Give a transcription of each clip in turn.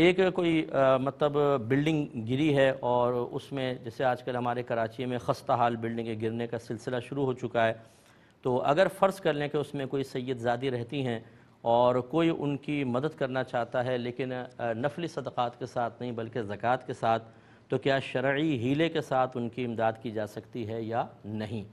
एक कोई आ, मतलब बिल्डिंग गिरी है और उसमें जैसे आजकल हमारे कराची में खस्ता हाल बिल्डिंग के गिरने का सिलसिला शुरू हो चुका है तो अगर फ़र्ज़ कर लें कि उसमें कोई सैदजादी रहती हैं और कोई उनकी मदद करना चाहता है लेकिन नफली सदक़ात के साथ नहीं बल्कि ज़क़़त के साथ तो क्या शर्य हीले के साथ उनकी इमदाद की जा सकती है या नहीं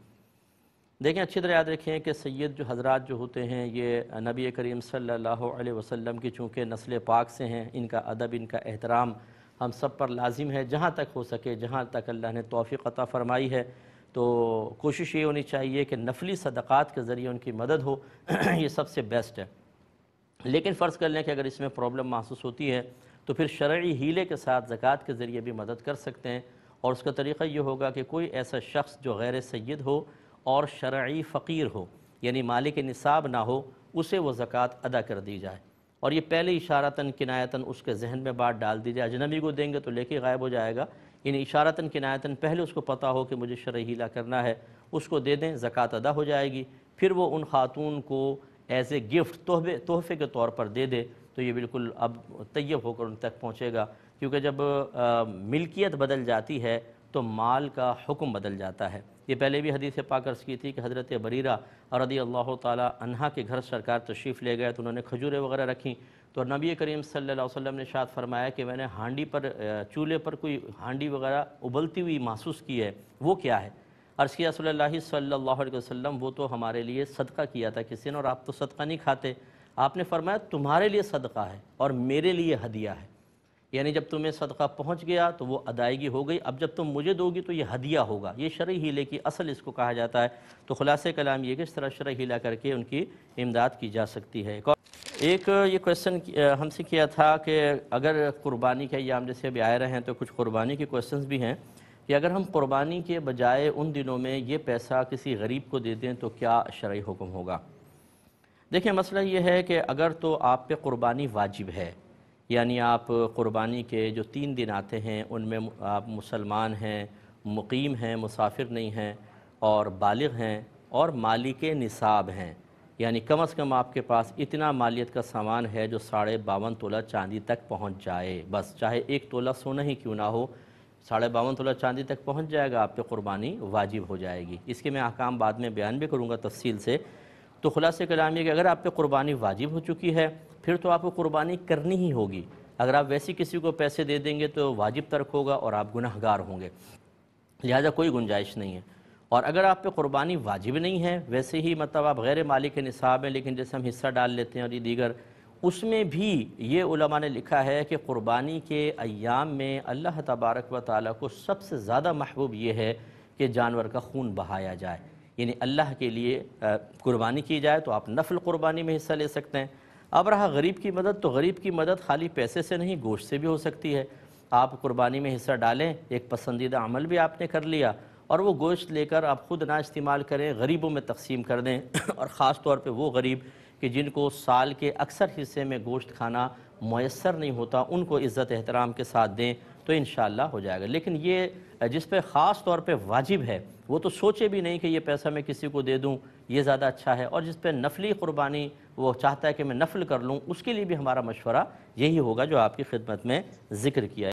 देखें अच्छी तरह याद रखें कि सैयद जो हजरत जो होते हैं ये नबी करीम सल्लल्लाहु अलैहि वसल्लम की चूँकि नस्ल पाक से हैं इनका अदब इनका एहतराम हम सब पर लाजिम है जहाँ तक हो सके जहाँ तक अल्लाह ने तोफ़ी अता फ़रमाई है तो कोशिश ये होनी चाहिए कि नफली सदक़ात के ज़रिए उनकी मदद हो ये सबसे बेस्ट है लेकिन फ़र्ज़ कर लें कि अगर इसमें प्रॉब्लम महसूस होती है तो फिर शर्य हीले के साथ ज़क़़त के ज़रिए भी मदद कर सकते हैं और उसका तरीक़ा ये होगा कि कोई ऐसा शख्स जो गैर सैद हो और शरा फ़कीर हो यानी मालिक निसाब ना हो उसे वो ज़क़़त अदा कर दी जाए और ये पहले इशारता किनायतान उसके जहन में बात डाल दी जाए अजनबी को देंगे तो लेके गायब हो जाएगा इन इशारता किनायतान पहले उसको पता हो कि मुझे शर हीला करना है उसको दे दें जक़ात अदा हो जाएगी फिर वो उन ख़ातून को एज़ ए गिफ्ट तोहफे तोहफे के तौर पर दे दे तो ये बिल्कुल अब तैयब होकर उन तक पहुँचेगा क्योंकि जब मिल्कियत बदल जाती है तो माल का हुक्म बदल जाता है ये पहले भी हदीस पाक अर्ज़ की थी कि हज़रत बरीरा और रदी अल्लाह तहा के घर सरकार तशरीफ़ ले गए तो उन्होंने खजूरें वगैरह रखी तो नबी करीम सल्लल्लाहु अलैहि वसल्लम ने शाद फरमाया कि मैंने हांडी पर चूल्हे पर कोई हांडी वगैरह उबलती हुई महसूस की है वो क्या है अर्ज़ किया सल्ला सल्ला वसम वो तो हमारे लिए सदका किया था किसी ने और आप तो सदका नहीं खाते आपने फरमाया तुम्हारे लिए सदका है और मेरे लिए हदिया है यानी जब तुम्हें सदका पहुंच गया तो वो अदायगी हो गई अब जब तुम मुझे दोगी तो ये हदिया होगा ये शर हीले की असल इसको कहा जाता है तो खुलास कलाम ये कि इस तरह शर्य हीला करके उनकी इमदाद की जा सकती है एक ये क्वेश्चन हमसे किया था कि अगर कुर्बानी के याम जैसे अभी आए रहे हैं तो कुछ कुर्बानी के क्वेश्चन भी हैं कि अगर हम कुर्बानी के बजाय उन दिनों में ये पैसा किसी गरीब को दे दें तो क्या शर्य हुक्म होगा देखिए मसला ये है कि अगर तो आप पे कुर्बानी वाजिब है यानी आप क़ुरबानी के जो तीन दिन आते हैं उनमें आप मुसलमान हैं मुकीम हैं मुसाफिर नहीं हैं और बालग हैं और मालिक निसाब हैं यानी कम अज़ कम आपके पास इतना मालियत का सामान है जो साढ़े बावन तोला चांदी तक पहुंच जाए बस चाहे एक तोला सोना ही क्यों ना हो साढ़े बावन तोला चांदी तक पहुंच जाएगा आप पे क़ुरबानी वाजिब हो जाएगी इसके मैं अहकाम बाद में बयान भी करूँगा तफसील से तो खुलास कलाम ये कि अगर आप पे कुर्बानी वाजिब हो चुकी है फिर तो आपको कुर्बानी करनी ही होगी अगर आप वैसे किसी को पैसे दे देंगे तो वाजिब तर्क होगा और आप गुनाहगार होंगे लिहाजा कोई गुंजाइश नहीं है और अगर आप पे कुर्बानी वाजिब नहीं है वैसे ही मतलब आप गैर मालिक के निसाब हैं लेकिन जैसे हम हिस्सा डाल लेते हैं और ये दीगर उसमें भी ये उलमा ने लिखा है कि कुर्बानी के अयाम में अल्लाह तबारक व ताली को सबसे ज़्यादा महबूब ये है कि जानवर का खून बहाया जाए यानी अल्लाह के लिए कुर्बानी की जाए तो आप नफल कुर्बानी में हिस्सा ले सकते हैं अब रहा गरीब की मदद तो गरीब की मदद खाली पैसे से नहीं गोश्त से भी हो सकती है आप कुर्बानी में हिस्सा डालें एक पसंदीदा अमल भी आपने कर लिया और वो गोश्त लेकर आप ख़ुद ना इस्तेमाल करें गरीबों में तकसीम कर दें और ख़ास तौर पर वो गरीब कि जिनको साल के अक्सर हिस्से में गोश्त खाना मैसर नहीं होता उनको इज़्ज़त एहतराम के साथ दें तो इन हो जाएगा लेकिन ये जिस पे ख़ास तौर पे वाजिब है वो तो सोचे भी नहीं कि ये पैसा मैं किसी को दे दूँ ये ज़्यादा अच्छा है और जिस पे नफली क़ुरबानी वो चाहता है कि मैं नफल कर लूँ उसके लिए भी हमारा मशवरा यही होगा जो आपकी खिदमत में ज़िक्र किया